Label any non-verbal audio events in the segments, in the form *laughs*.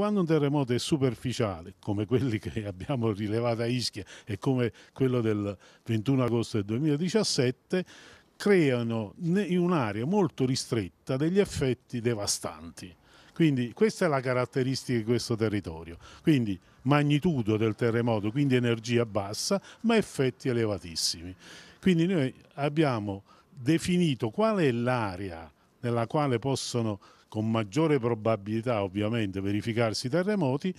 quando un terremoto è superficiale, come quelli che *laughs* abbiamo rilevato a Ischia e come quello del 21 agosto del 2017, creano in un'area molto ristretta degli effetti devastanti. Quindi questa è la caratteristica di questo territorio. Quindi magnitudo del terremoto, quindi energia bassa, ma effetti elevatissimi. Quindi noi abbiamo definito qual è l'area nella quale possono con maggiore probabilità ovviamente verificarsi terremoti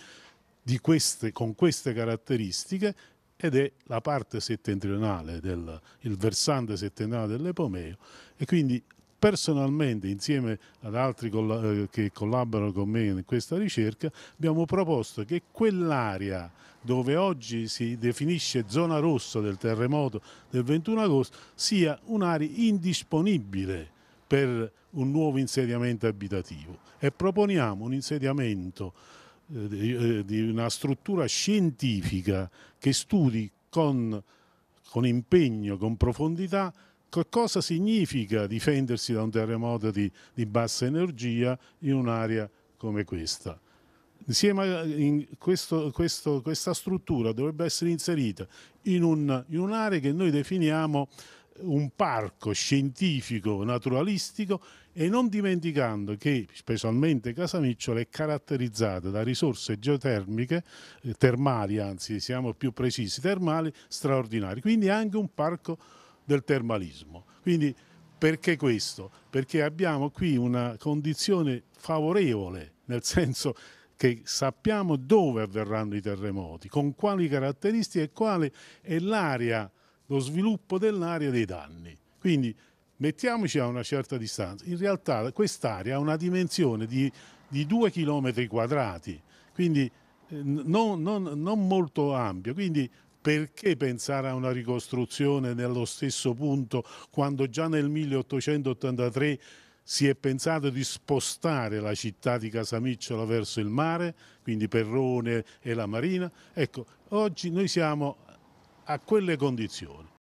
queste, con queste caratteristiche ed è la parte settentrionale, del, il versante settentrionale dell'Epomeo e quindi personalmente insieme ad altri colla eh, che collaborano con me in questa ricerca abbiamo proposto che quell'area dove oggi si definisce zona rossa del terremoto del 21 agosto sia un'area indisponibile per un nuovo insediamento abitativo e proponiamo un insediamento eh, eh, di una struttura scientifica che studi con, con impegno, con profondità, cosa significa difendersi da un terremoto di, di bassa energia in un'area come questa. Insieme a questo, questo, questa struttura dovrebbe essere inserita in, un, in un'area che noi definiamo un parco scientifico naturalistico e non dimenticando che specialmente Casamicciola è caratterizzata da risorse geotermiche, eh, termali anzi siamo più precisi, termali straordinari, quindi anche un parco del termalismo. Quindi perché questo? Perché abbiamo qui una condizione favorevole, nel senso che sappiamo dove avverranno i terremoti, con quali caratteristiche e quale è l'area lo sviluppo dell'area dei danni. Quindi mettiamoci a una certa distanza. In realtà quest'area ha una dimensione di, di 2 km quadrati, quindi eh, non, non, non, molto ampia. Quindi perché pensare a una ricostruzione nello stesso punto quando già nel 1883 si è pensato di spostare la città di Casamicciola verso il mare, quindi Perrone e la Marina? Ecco, oggi noi siamo a quelle condizioni.